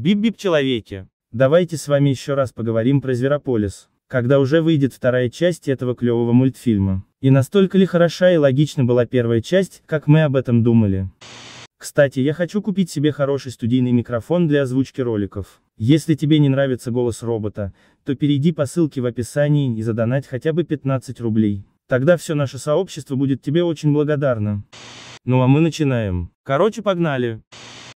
Бип-бип человеки. Давайте с вами еще раз поговорим про Зверополис, когда уже выйдет вторая часть этого клевого мультфильма. И настолько ли хороша и логична была первая часть, как мы об этом думали. Кстати, я хочу купить себе хороший студийный микрофон для озвучки роликов. Если тебе не нравится голос робота, то перейди по ссылке в описании и задонать хотя бы 15 рублей. Тогда все наше сообщество будет тебе очень благодарно. Ну а мы начинаем. Короче, погнали.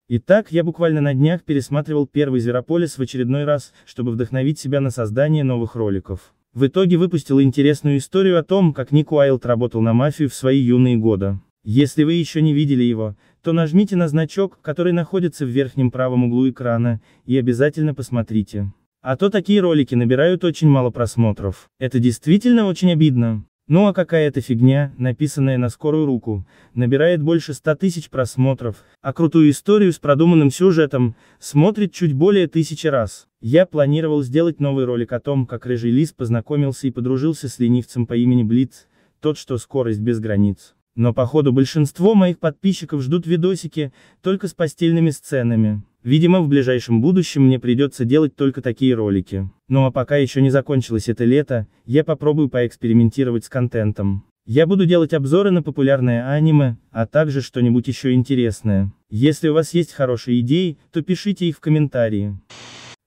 Итак, я буквально на днях пересматривал первый Зверополис в очередной раз, чтобы вдохновить себя на создание новых роликов. В итоге выпустил интересную историю о том, как Ник Уайлд работал на мафию в свои юные годы. Если вы еще не видели его, то нажмите на значок, который находится в верхнем правом углу экрана, и обязательно посмотрите. А то такие ролики набирают очень мало просмотров. Это действительно очень обидно. Ну а какая-то фигня, написанная на скорую руку, набирает больше 100 тысяч просмотров, а крутую историю с продуманным сюжетом, смотрит чуть более тысячи раз. Я планировал сделать новый ролик о том, как Рыжий Лис познакомился и подружился с ленивцем по имени Блиц, тот что скорость без границ. Но походу большинство моих подписчиков ждут видосики, только с постельными сценами. Видимо, в ближайшем будущем мне придется делать только такие ролики. Ну а пока еще не закончилось это лето, я попробую поэкспериментировать с контентом. Я буду делать обзоры на популярное аниме, а также что-нибудь еще интересное. Если у вас есть хорошие идеи, то пишите их в комментарии.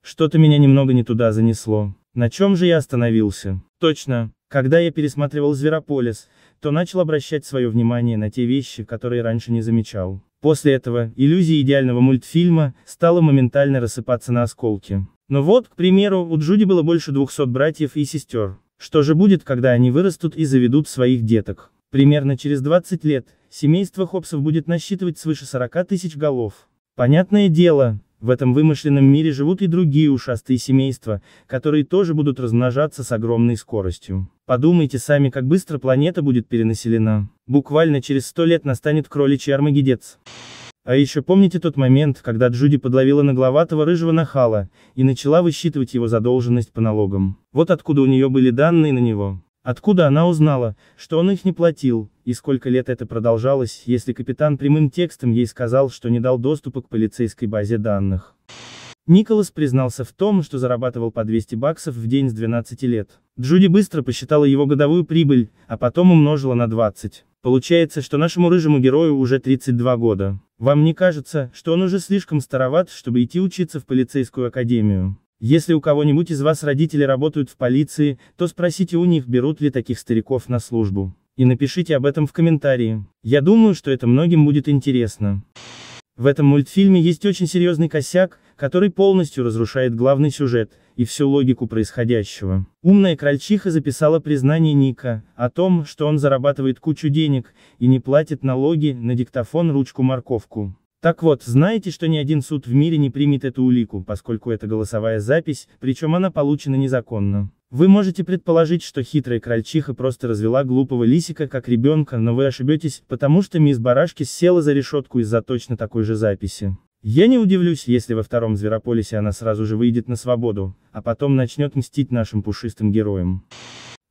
Что-то меня немного не туда занесло. На чем же я остановился? Точно, когда я пересматривал Зверополис, то начал обращать свое внимание на те вещи, которые раньше не замечал. После этого, иллюзия идеального мультфильма, стала моментально рассыпаться на осколки. Но вот, к примеру, у Джуди было больше 200 братьев и сестер. Что же будет, когда они вырастут и заведут своих деток? Примерно через 20 лет, семейство Хопсов будет насчитывать свыше 40 тысяч голов. Понятное дело, в этом вымышленном мире живут и другие ушастые семейства, которые тоже будут размножаться с огромной скоростью. Подумайте сами, как быстро планета будет перенаселена. Буквально через сто лет настанет кроличий армагедец. А еще помните тот момент, когда Джуди подловила нагловатого рыжего нахала, и начала высчитывать его задолженность по налогам. Вот откуда у нее были данные на него. Откуда она узнала, что он их не платил, и сколько лет это продолжалось, если капитан прямым текстом ей сказал, что не дал доступа к полицейской базе данных. Николас признался в том, что зарабатывал по 200 баксов в день с 12 лет. Джуди быстро посчитала его годовую прибыль, а потом умножила на 20. Получается, что нашему рыжему герою уже 32 года. Вам не кажется, что он уже слишком староват, чтобы идти учиться в полицейскую академию? Если у кого-нибудь из вас родители работают в полиции, то спросите у них, берут ли таких стариков на службу. И напишите об этом в комментарии. Я думаю, что это многим будет интересно. В этом мультфильме есть очень серьезный косяк, который полностью разрушает главный сюжет и всю логику происходящего. Умная крольчиха записала признание Ника о том, что он зарабатывает кучу денег и не платит налоги на диктофон ручку-морковку. Так вот, знаете, что ни один суд в мире не примет эту улику, поскольку это голосовая запись, причем она получена незаконно. Вы можете предположить, что хитрая крольчиха просто развела глупого лисика как ребенка, но вы ошибетесь, потому что мисс Барашки села за решетку из-за точно такой же записи. Я не удивлюсь, если во втором Зверополисе она сразу же выйдет на свободу, а потом начнет мстить нашим пушистым героям.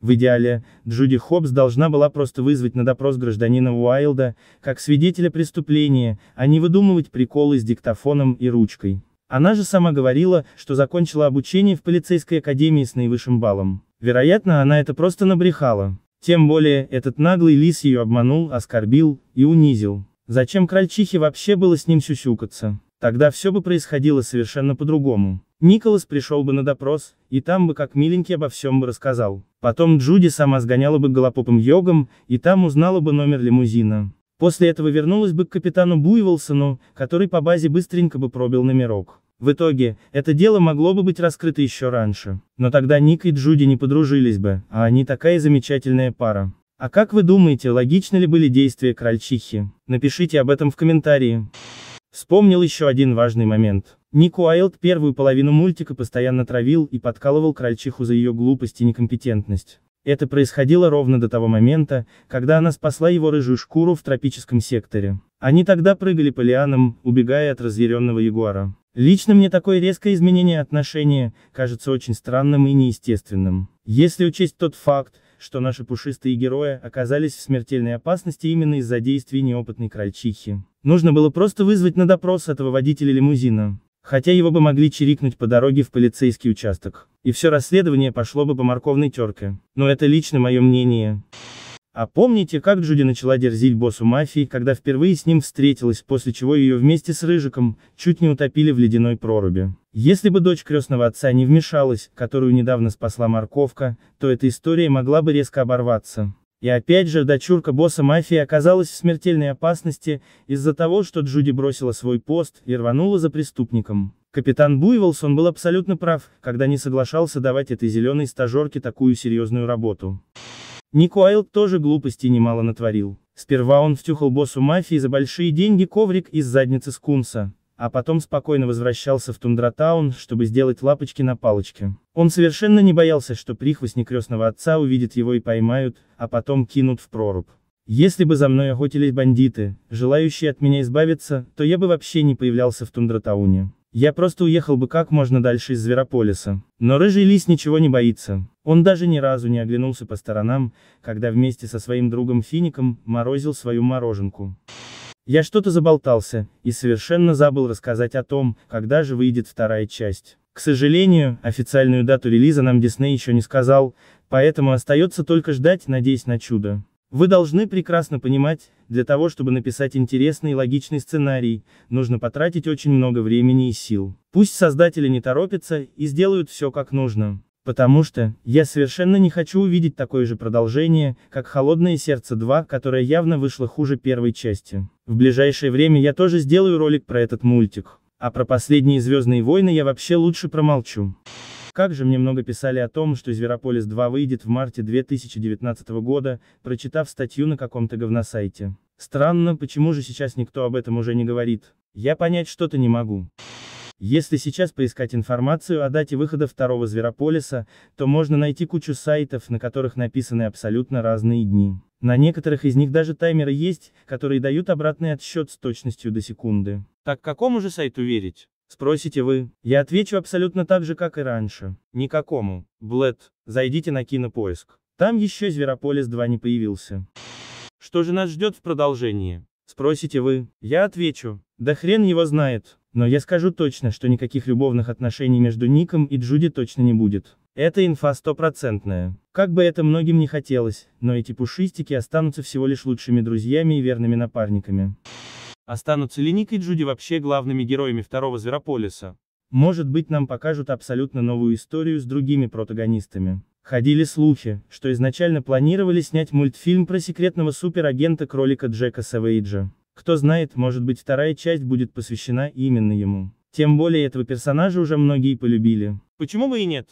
В идеале, Джуди Хоббс должна была просто вызвать на допрос гражданина Уайлда, как свидетеля преступления, а не выдумывать приколы с диктофоном и ручкой. Она же сама говорила, что закончила обучение в полицейской академии с наивысшим баллом. Вероятно, она это просто набрехала. Тем более, этот наглый лис ее обманул, оскорбил и унизил. Зачем крольчихе вообще было с ним сюсюкаться? Тогда все бы происходило совершенно по-другому. Николас пришел бы на допрос, и там бы как миленький обо всем бы рассказал. Потом Джуди сама сгоняла бы голопопым йогом, и там узнала бы номер лимузина. После этого вернулась бы к капитану Буйволсону, который по базе быстренько бы пробил номерок. В итоге, это дело могло бы быть раскрыто еще раньше. Но тогда Ник и Джуди не подружились бы, а они такая замечательная пара. А как вы думаете, логичны ли были действия крольчихи? Напишите об этом в комментарии. Вспомнил еще один важный момент. Ник Уайлд первую половину мультика постоянно травил и подкалывал крольчиху за ее глупость и некомпетентность. Это происходило ровно до того момента, когда она спасла его рыжую шкуру в тропическом секторе. Они тогда прыгали по лианам, убегая от разъяренного ягуара. Лично мне такое резкое изменение отношения, кажется очень странным и неестественным. Если учесть тот факт, что наши пушистые герои оказались в смертельной опасности именно из-за действий неопытной крольчихи. Нужно было просто вызвать на допрос этого водителя лимузина. Хотя его бы могли чирикнуть по дороге в полицейский участок. И все расследование пошло бы по морковной терке. Но это лично мое мнение. А помните, как Джуди начала дерзить боссу мафии, когда впервые с ним встретилась, после чего ее вместе с Рыжиком, чуть не утопили в ледяной проруби? Если бы дочь крестного отца не вмешалась, которую недавно спасла морковка, то эта история могла бы резко оборваться. И опять же дочурка босса мафии оказалась в смертельной опасности, из-за того, что Джуди бросила свой пост и рванула за преступником. Капитан Буйволсон был абсолютно прав, когда не соглашался давать этой зеленой стажерке такую серьезную работу. Ник Уайлд тоже глупостей немало натворил. Сперва он втюхал боссу мафии за большие деньги коврик из задницы скунса, а потом спокойно возвращался в Тундратаун, чтобы сделать лапочки на палочке. Он совершенно не боялся, что прихвостни крестного отца увидят его и поймают, а потом кинут в прорубь. Если бы за мной охотились бандиты, желающие от меня избавиться, то я бы вообще не появлялся в Тундратауне. Я просто уехал бы как можно дальше из Зверополиса. Но Рыжий Лис ничего не боится. Он даже ни разу не оглянулся по сторонам, когда вместе со своим другом Фиником морозил свою мороженку. Я что-то заболтался, и совершенно забыл рассказать о том, когда же выйдет вторая часть. К сожалению, официальную дату релиза нам Дисней еще не сказал, поэтому остается только ждать, надеясь на чудо. Вы должны прекрасно понимать, для того чтобы написать интересный и логичный сценарий, нужно потратить очень много времени и сил. Пусть создатели не торопятся и сделают все как нужно. Потому что, я совершенно не хочу увидеть такое же продолжение, как «Холодное сердце 2», которое явно вышло хуже первой части. В ближайшее время я тоже сделаю ролик про этот мультик. А про последние «Звездные войны» я вообще лучше промолчу. Как же мне много писали о том, что «Зверополис 2» выйдет в марте 2019 года, прочитав статью на каком-то говносайте. Странно, почему же сейчас никто об этом уже не говорит. Я понять что-то не могу. Если сейчас поискать информацию о дате выхода второго Зверополиса, то можно найти кучу сайтов, на которых написаны абсолютно разные дни. На некоторых из них даже таймеры есть, которые дают обратный отсчет с точностью до секунды. Так какому же сайту верить? Спросите вы. Я отвечу абсолютно так же, как и раньше. Никакому. Блэд, зайдите на кинопоиск. Там еще Зверополис 2 не появился. Что же нас ждет в продолжении? Спросите вы. Я отвечу. Да хрен его знает. Но я скажу точно, что никаких любовных отношений между Ником и Джуди точно не будет. Это инфа стопроцентная. Как бы это многим не хотелось, но эти пушистики останутся всего лишь лучшими друзьями и верными напарниками. Останутся ли Ник и Джуди вообще главными героями второго Зверополиса? Может быть нам покажут абсолютно новую историю с другими протагонистами. Ходили слухи, что изначально планировали снять мультфильм про секретного суперагента кролика Джека Савейджа. Кто знает, может быть вторая часть будет посвящена именно ему. Тем более этого персонажа уже многие полюбили. Почему бы и нет?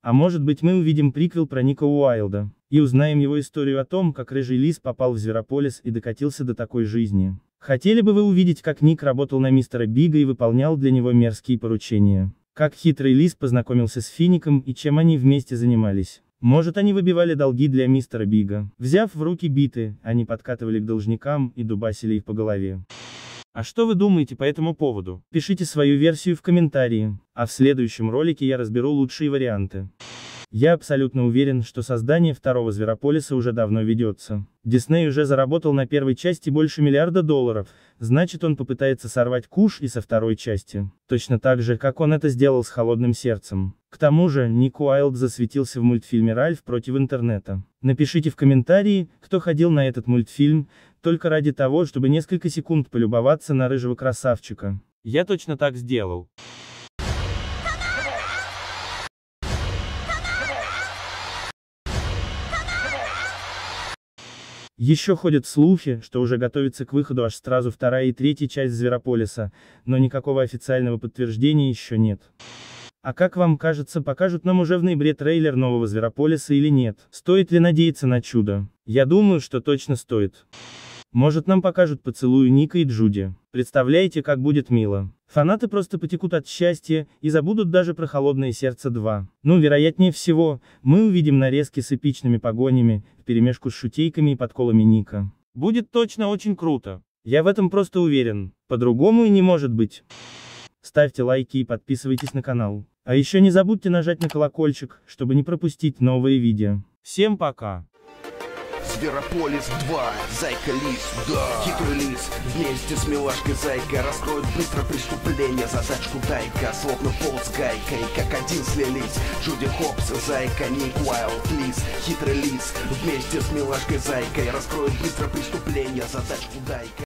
А может быть мы увидим приквел про Ника Уайлда, и узнаем его историю о том, как Рыжий Лис попал в Зверополис и докатился до такой жизни. Хотели бы вы увидеть, как Ник работал на мистера Бига и выполнял для него мерзкие поручения? Как хитрый лис познакомился с Фиником и чем они вместе занимались? Может они выбивали долги для мистера Бига? Взяв в руки биты, они подкатывали к должникам и дубасили их по голове. А что вы думаете по этому поводу? Пишите свою версию в комментарии, а в следующем ролике я разберу лучшие варианты. Я абсолютно уверен, что создание второго Зверополиса уже давно ведется. Дисней уже заработал на первой части больше миллиарда долларов, значит он попытается сорвать куш и со второй части. Точно так же, как он это сделал с холодным сердцем. К тому же, Ник Уайлд засветился в мультфильме «Ральф против интернета». Напишите в комментарии, кто ходил на этот мультфильм, только ради того, чтобы несколько секунд полюбоваться на рыжего красавчика. Я точно так сделал. Еще ходят слухи, что уже готовится к выходу аж сразу вторая и третья часть Зверополиса, но никакого официального подтверждения еще нет. А как вам кажется, покажут нам уже в ноябре трейлер нового Зверополиса или нет? Стоит ли надеяться на чудо? Я думаю, что точно стоит. Может нам покажут поцелую Ника и Джуди. Представляете, как будет мило. Фанаты просто потекут от счастья и забудут даже про «Холодное сердце 2». Ну, вероятнее всего, мы увидим нарезки с эпичными погонями, вперемешку с шутейками и подколами Ника. Будет точно очень круто. Я в этом просто уверен. По-другому и не может быть. Ставьте лайки и подписывайтесь на канал. А еще не забудьте нажать на колокольчик, чтобы не пропустить новые видео. Всем пока. Зверополис 2, Зайка Лис, да Хитрый лис, вместе с милашкой Зайка Раскроют быстро преступление, задачку Дайка Словно пол с Гайкой, как один слились Джуди Хопс, Зайка, Ник Уайлд, Лис Хитрый лис, вместе с милашкой Зайкой Раскроют быстро преступление, задачку Дайка